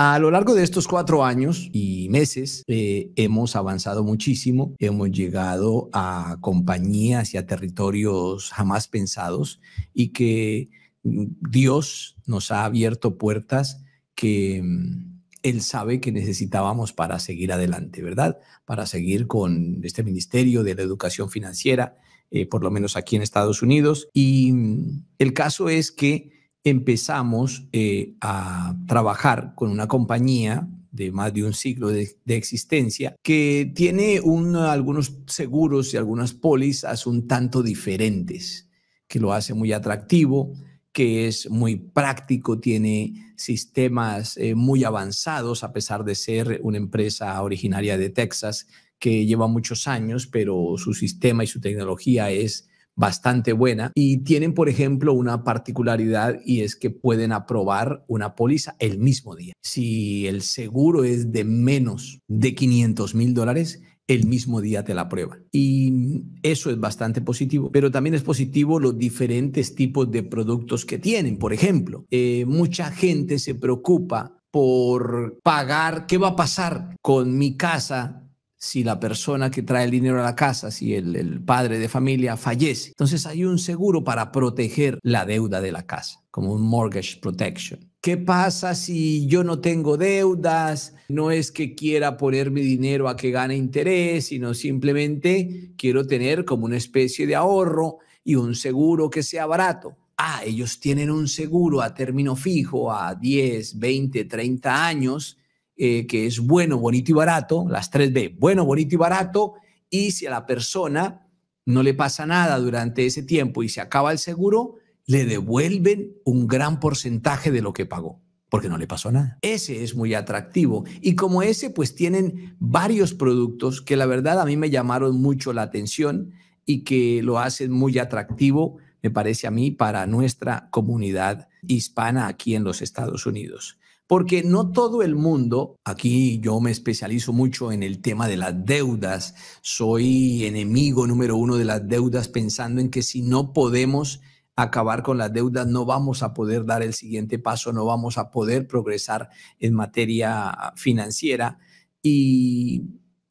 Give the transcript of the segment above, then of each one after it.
A lo largo de estos cuatro años y meses eh, hemos avanzado muchísimo, hemos llegado a compañías y a territorios jamás pensados y que Dios nos ha abierto puertas que mm, Él sabe que necesitábamos para seguir adelante, ¿verdad? Para seguir con este Ministerio de la Educación Financiera, eh, por lo menos aquí en Estados Unidos. Y mm, el caso es que empezamos eh, a trabajar con una compañía de más de un siglo de, existencia, que tiene algunos seguros y algunas pólizas un tanto diferentes, que lo hace muy atractivo, que es muy práctico, tiene sistemas eh, muy avanzados, a pesar de ser una empresa originaria de Texas que lleva muchos años, pero su sistema y su tecnología es bastante buena y tienen, por ejemplo, una particularidad y es que pueden aprobar una póliza el mismo día. Si el seguro es de menos de 500 mil dólares, el mismo día te la prueba. Y eso es bastante positivo, pero también es positivo los diferentes tipos de productos que tienen. Por ejemplo, eh, mucha gente se preocupa por pagar qué va a pasar con mi casa si la persona que trae el dinero a la casa, si el, padre de familia fallece. Entonces hay un seguro para proteger la deuda de la casa, como un mortgage protection. ¿Qué pasa si yo no tengo deudas? No es que quiera poner mi dinero a que gane interés, sino simplemente quiero tener como una especie de ahorro y un seguro que sea barato. Ah, ellos tienen un seguro a término fijo, a 10, 20, 30 años eh, que es bueno, bonito y barato, las 3B, bueno, bonito y barato, y si a la persona no le pasa nada durante ese tiempo y se acaba el seguro, le devuelven un gran porcentaje de lo que pagó, porque no le pasó nada. Ese es muy atractivo. Y como ese, pues tienen varios productos que la verdad a mí me llamaron mucho la atención y que lo hacen muy atractivo, me parece a mí, para nuestra comunidad hispana aquí en los Estados Unidos. Porque no todo el mundo, aquí yo me especializo mucho en el tema de las deudas, soy enemigo número uno de las deudas pensando en que si no podemos acabar con las deudas, no vamos a poder dar el siguiente paso, no vamos a poder progresar en materia financiera y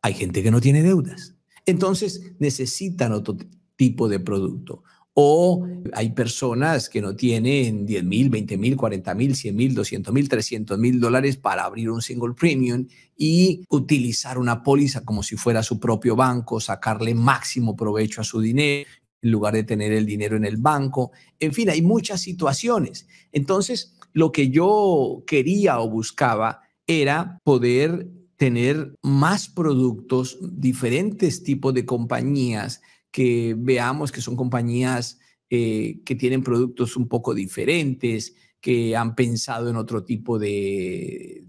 hay gente que no tiene deudas. Entonces necesitan otro tipo de producto. O hay personas que no tienen 10 mil, 20 mil, 40 mil, 100 mil, 200 mil, 300 mil dólares para abrir un single premium y utilizar una póliza como si fuera su propio banco, sacarle máximo provecho a su dinero en lugar de tener el dinero en el banco. En fin, hay muchas situaciones. Entonces, lo que yo quería o buscaba era poder tener más productos, diferentes tipos de compañías que veamos que son compañías eh, que tienen productos un poco diferentes, que han pensado en otro tipo de,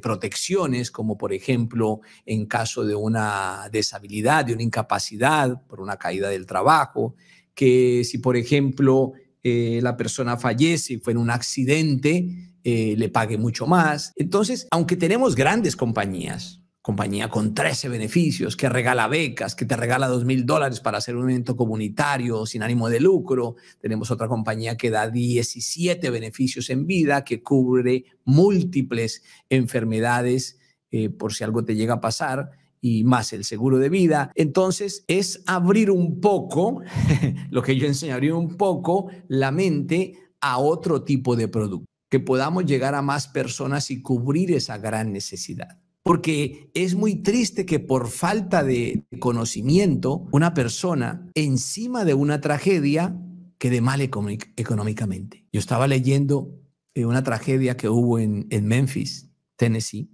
protecciones, como por ejemplo en caso de una deshabilidad, de una incapacidad por una caída del trabajo, que si por ejemplo eh, la persona fallece y fue en un accidente, eh, le pague mucho más. Entonces, aunque tenemos grandes compañías, compañía con 13 beneficios, que regala becas, que te regala 2 mil dólares para hacer un evento comunitario sin ánimo de lucro. Tenemos otra compañía que da 17 beneficios en vida, que cubre múltiples enfermedades eh, por si algo te llega a pasar y más el seguro de vida. Entonces es abrir un poco, lo que yo enseñaría abrir un poco la mente a otro tipo de producto, que podamos llegar a más personas y cubrir esa gran necesidad porque es muy triste que por falta de conocimiento una persona encima de una tragedia quede mal económicamente. Yo estaba leyendo eh, una tragedia que hubo en, Memphis, Tennessee,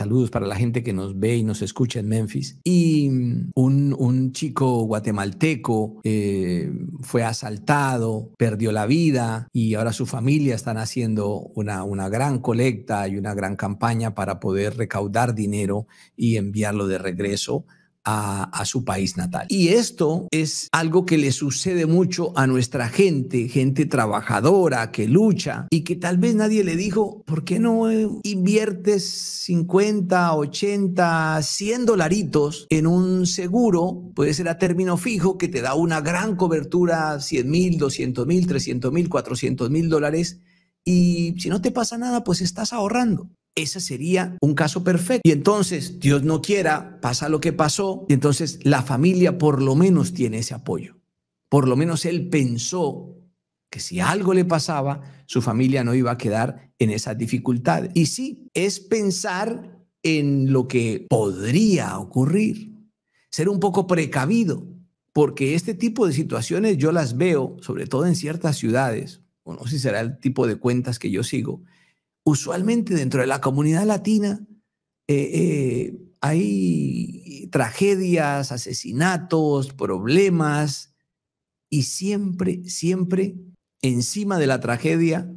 Saludos para la gente que nos ve y nos escucha en Memphis. Y mm, un, chico guatemalteco eh, fue asaltado, perdió la vida y ahora su familia están haciendo una, una gran colecta y una gran campaña para poder recaudar dinero y enviarlo de regreso a, su país natal. Y esto es algo que le sucede mucho a nuestra gente, gente trabajadora que lucha y que tal vez nadie le dijo, ¿por qué no inviertes 50, 80, 100 dolaritos en un seguro? Puede ser a término fijo que te da una gran cobertura, 100 mil, 200 mil, 300 mil, 400 mil dólares. Y si no te pasa nada, pues estás ahorrando. Ese sería un caso perfecto. Y entonces, Dios no quiera, pasa lo que pasó, y entonces la familia por lo menos tiene ese apoyo. Por lo menos él pensó que si algo le pasaba, su familia no iba a quedar en esa dificultad. Y sí, es pensar en lo que podría ocurrir, ser un poco precavido, porque este tipo de situaciones yo las veo, sobre todo en ciertas ciudades, o no sé si será el tipo de cuentas que yo sigo, usualmente dentro de la comunidad latina eh, eh, hay tragedias, asesinatos, problemas, y siempre, siempre encima de la tragedia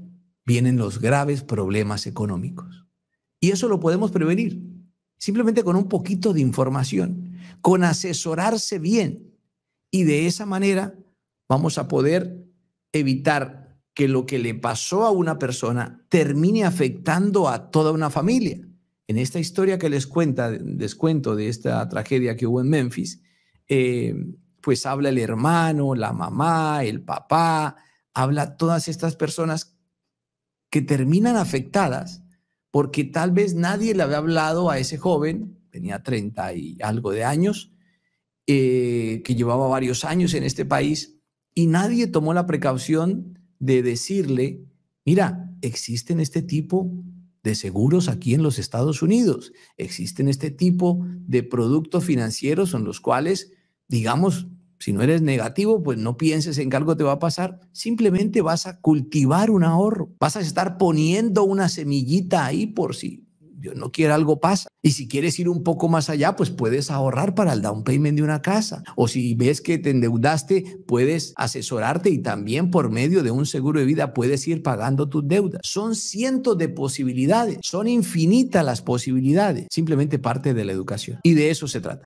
vienen los graves problemas económicos. Y eso lo podemos prevenir simplemente con un poquito de información, con asesorarse bien. Y de esa manera vamos a poder evitar que lo que le pasó a una persona termine afectando a toda una familia. En esta historia que les cuenta, descuento cuento de esta tragedia que hubo en Memphis, eh, pues habla el hermano, la mamá, el papá, habla todas estas personas que terminan afectadas porque tal vez nadie le había hablado a ese joven, tenía 30 y algo de años, eh, que llevaba varios años en este país, y nadie tomó la precaución de decirle, mira, existen este tipo de seguros aquí en los Estados Unidos, existen este tipo de productos financieros en los cuales, digamos, si no eres negativo, pues no pienses en que algo te va a pasar, simplemente vas a cultivar un ahorro, vas a estar poniendo una semillita ahí por si no quiera algo pasa. Y si quieres ir un poco más allá, pues puedes ahorrar para el down payment de una casa. O si ves que te endeudaste, puedes asesorarte y también por medio de un seguro de vida puedes ir pagando tus deudas. Son cientos de posibilidades, son infinitas las posibilidades. Simplemente parte de la educación. Y de eso se trata.